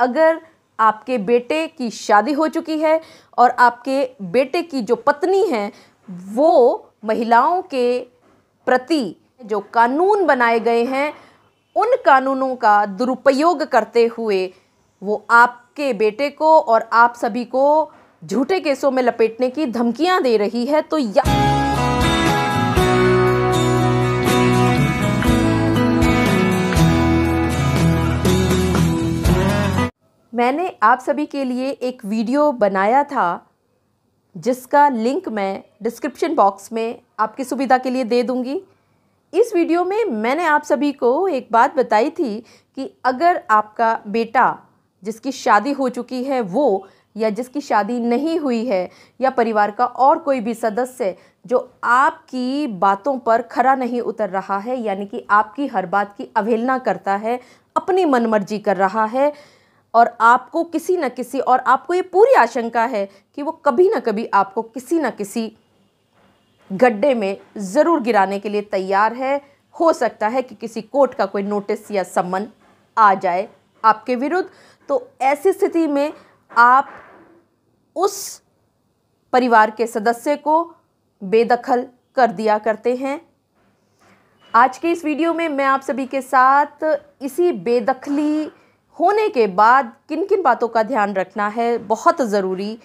अगर आपके बेटे की शादी हो चुकी है और आपके बेटे की जो पत्नी है वो महिलाओं के प्रति जो कानून बनाए गए हैं उन कानूनों का दुरुपयोग करते हुए वो आपके बेटे को और आप सभी को झूठे केसों में लपेटने की धमकियां दे रही है तो या मैंने आप सभी के लिए एक वीडियो बनाया था जिसका लिंक मैं डिस्क्रिप्शन बॉक्स में आपकी सुविधा के लिए दे दूँगी इस वीडियो में मैंने आप सभी को एक बात बताई थी कि अगर आपका बेटा जिसकी शादी हो चुकी है वो या जिसकी शादी नहीं हुई है या परिवार का और कोई भी सदस्य जो आपकी बातों पर खरा नहीं उतर रहा है यानी कि आपकी हर बात की अवहेलना करता है अपनी मनमर्जी कर रहा है और आपको किसी न किसी और आपको ये पूरी आशंका है कि वो कभी ना कभी आपको किसी न किसी गड्ढे में ज़रूर गिराने के लिए तैयार है हो सकता है कि किसी कोर्ट का कोई नोटिस या समन आ जाए आपके विरुद्ध तो ऐसी स्थिति में आप उस परिवार के सदस्य को बेदखल कर दिया करते हैं आज के इस वीडियो में मैं आप सभी के साथ इसी बेदखली होने के बाद किन किन बातों का ध्यान रखना है बहुत ज़रूरी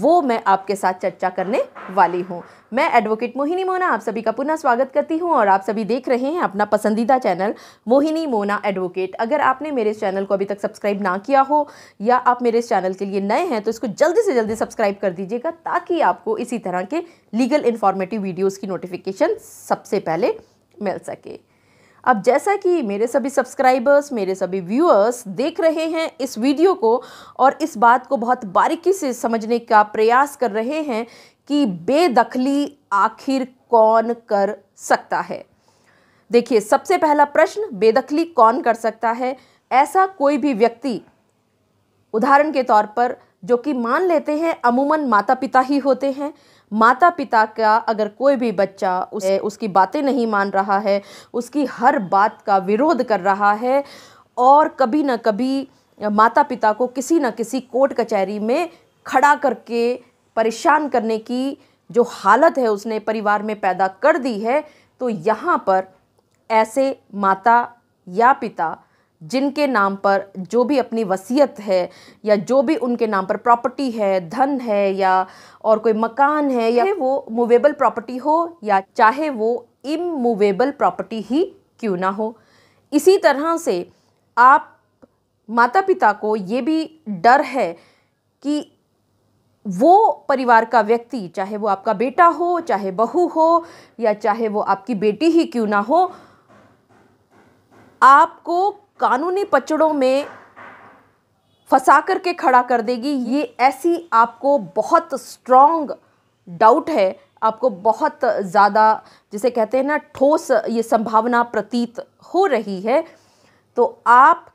वो मैं आपके साथ चर्चा करने वाली हूँ मैं एडवोकेट मोहिनी मोना आप सभी का पुनः स्वागत करती हूँ और आप सभी देख रहे हैं अपना पसंदीदा चैनल मोहिनी मोना एडवोकेट अगर आपने मेरे इस चैनल को अभी तक सब्सक्राइब ना किया हो या आप मेरे इस चैनल के लिए नए हैं तो इसको जल्दी से जल्दी सब्सक्राइब कर दीजिएगा ताकि आपको इसी तरह के लीगल इन्फॉर्मेटिव वीडियोज़ की नोटिफिकेशन सबसे पहले मिल सके अब जैसा कि मेरे सभी सब्सक्राइबर्स मेरे सभी व्यूअर्स देख रहे हैं इस वीडियो को और इस बात को बहुत बारीकी से समझने का प्रयास कर रहे हैं कि बेदखली आखिर कौन कर सकता है देखिए सबसे पहला प्रश्न बेदखली कौन कर सकता है ऐसा कोई भी व्यक्ति उदाहरण के तौर पर जो कि मान लेते हैं अमूमन माता पिता ही होते हैं माता पिता का अगर कोई भी बच्चा उसे उसकी बातें नहीं मान रहा है उसकी हर बात का विरोध कर रहा है और कभी ना कभी माता पिता को किसी ना किसी कोर्ट कचहरी में खड़ा करके परेशान करने की जो हालत है उसने परिवार में पैदा कर दी है तो यहाँ पर ऐसे माता या पिता जिनके नाम पर जो भी अपनी वसीयत है या जो भी उनके नाम पर प्रॉपर्टी है धन है या और कोई मकान है या वो मूवेबल प्रॉपर्टी हो या चाहे वो इमूवेबल प्रॉपर्टी ही क्यों ना हो इसी तरह से आप माता पिता को ये भी डर है कि वो परिवार का व्यक्ति चाहे वो आपका बेटा हो चाहे बहू हो या चाहे वो आपकी बेटी ही क्यों ना हो आपको कानूनी पचड़ों में फंसा करके खड़ा कर देगी ये ऐसी आपको बहुत स्ट्रॉन्ग डाउट है आपको बहुत ज़्यादा जिसे कहते हैं ना ठोस ये संभावना प्रतीत हो रही है तो आप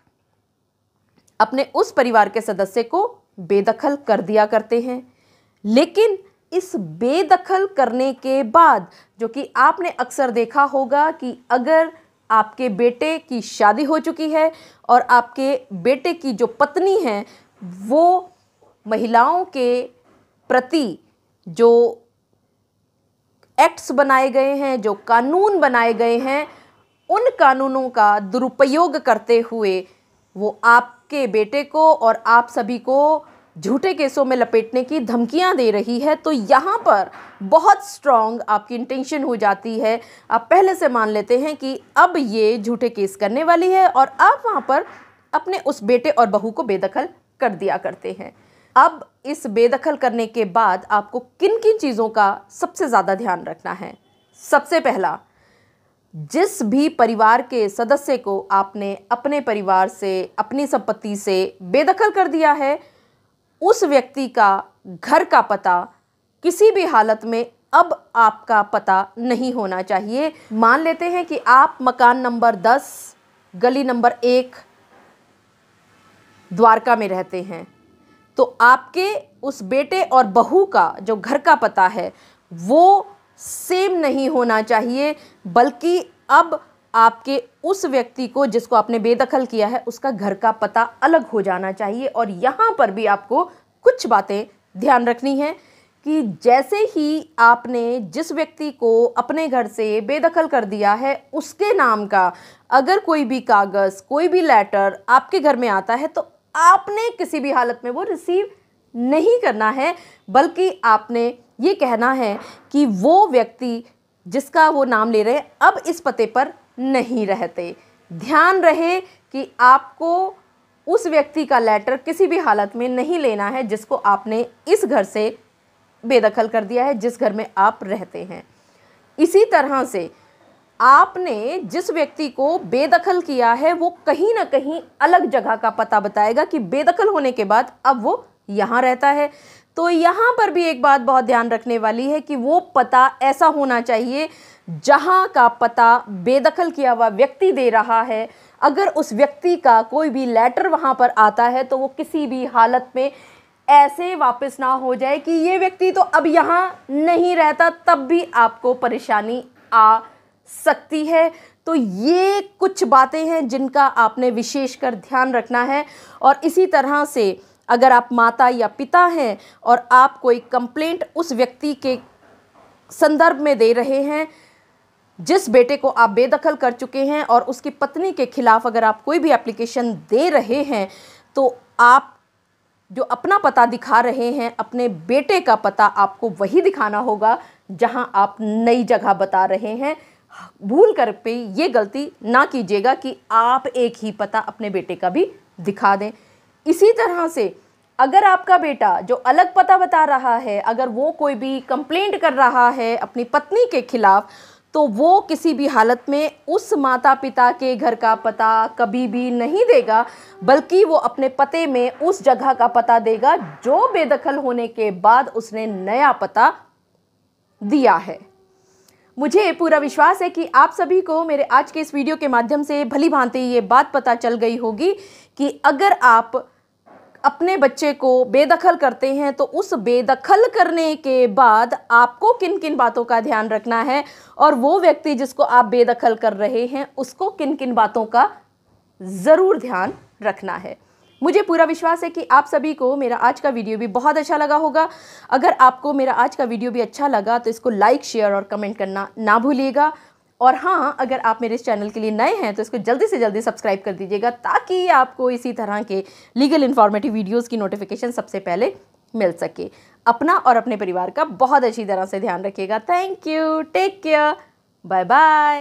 अपने उस परिवार के सदस्य को बेदखल कर दिया करते हैं लेकिन इस बेदखल करने के बाद जो कि आपने अक्सर देखा होगा कि अगर आपके बेटे की शादी हो चुकी है और आपके बेटे की जो पत्नी है वो महिलाओं के प्रति जो एक्ट्स बनाए गए हैं जो कानून बनाए गए हैं उन कानूनों का दुरुपयोग करते हुए वो आपके बेटे को और आप सभी को झूठे केसों में लपेटने की धमकियां दे रही है तो यहाँ पर बहुत स्ट्रॉन्ग आपकी इंटेंशन हो जाती है आप पहले से मान लेते हैं कि अब ये झूठे केस करने वाली है और आप वहाँ पर अपने उस बेटे और बहू को बेदखल कर दिया करते हैं अब इस बेदखल करने के बाद आपको किन किन चीज़ों का सबसे ज़्यादा ध्यान रखना है सबसे पहला जिस भी परिवार के सदस्य को आपने अपने परिवार से अपनी संपत्ति से बेदखल कर दिया है उस व्यक्ति का घर का पता किसी भी हालत में अब आपका पता नहीं होना चाहिए मान लेते हैं कि आप मकान नंबर दस गली नंबर एक द्वारका में रहते हैं तो आपके उस बेटे और बहू का जो घर का पता है वो सेम नहीं होना चाहिए बल्कि अब आपके उस व्यक्ति को जिसको आपने बेदखल किया है उसका घर का पता अलग हो जाना चाहिए और यहाँ पर भी आपको कुछ बातें ध्यान रखनी है कि जैसे ही आपने जिस व्यक्ति को अपने घर से बेदखल कर दिया है उसके नाम का अगर कोई भी कागज़ कोई भी लेटर आपके घर में आता है तो आपने किसी भी हालत में वो रिसीव नहीं करना है बल्कि आपने ये कहना है कि वो व्यक्ति जिसका वो नाम ले रहे हैं अब इस पते पर नहीं रहते ध्यान रहे कि आपको उस व्यक्ति का लेटर किसी भी हालत में नहीं लेना है जिसको आपने इस घर से बेदखल कर दिया है जिस घर में आप रहते हैं इसी तरह से आपने जिस व्यक्ति को बेदखल किया है वो कहीं ना कहीं अलग जगह का पता बताएगा कि बेदखल होने के बाद अब वो यहाँ रहता है तो यहाँ पर भी एक बात बहुत ध्यान रखने वाली है कि वो पता ऐसा होना चाहिए जहां का पता बेदखल किया हुआ व्यक्ति दे रहा है अगर उस व्यक्ति का कोई भी लेटर वहां पर आता है तो वो किसी भी हालत में ऐसे वापस ना हो जाए कि ये व्यक्ति तो अब यहाँ नहीं रहता तब भी आपको परेशानी आ सकती है तो ये कुछ बातें हैं जिनका आपने विशेषकर ध्यान रखना है और इसी तरह से अगर आप माता या पिता हैं और आप कोई कंप्लेंट उस व्यक्ति के संदर्भ में दे रहे हैं जिस बेटे को आप बेदखल कर चुके हैं और उसकी पत्नी के खिलाफ अगर आप कोई भी एप्लीकेशन दे रहे हैं तो आप जो अपना पता दिखा रहे हैं अपने बेटे का पता आपको वही दिखाना होगा जहां आप नई जगह बता रहे हैं भूल कर पे ये गलती ना कीजिएगा कि आप एक ही पता अपने बेटे का भी दिखा दें इसी तरह से अगर आपका बेटा जो अलग पता बता रहा है अगर वो कोई भी कंप्लेंट कर रहा है अपनी पत्नी के खिलाफ तो वो किसी भी हालत में उस माता पिता के घर का पता कभी भी नहीं देगा बल्कि वो अपने पते में उस जगह का पता देगा जो बेदखल होने के बाद उसने नया पता दिया है मुझे पूरा विश्वास है कि आप सभी को मेरे आज के इस वीडियो के माध्यम से भली भांति ये बात पता चल गई होगी कि अगर आप अपने बच्चे को बेदखल करते हैं तो उस बेदखल करने के बाद आपको किन किन बातों का ध्यान रखना है और वो व्यक्ति जिसको आप बेदखल कर रहे हैं उसको किन किन बातों का ज़रूर ध्यान रखना है मुझे पूरा विश्वास है कि आप सभी को मेरा आज का वीडियो भी बहुत अच्छा लगा होगा अगर आपको मेरा आज का वीडियो भी अच्छा लगा तो इसको लाइक शेयर और कमेंट करना ना भूलिएगा और हाँ अगर आप मेरे इस चैनल के लिए नए हैं तो इसको जल्दी से जल्दी सब्सक्राइब कर दीजिएगा ताकि आपको इसी तरह के लीगल इन्फॉर्मेटिव वीडियोस की नोटिफिकेशन सबसे पहले मिल सके अपना और अपने परिवार का बहुत अच्छी तरह से ध्यान रखिएगा thank you take care bye bye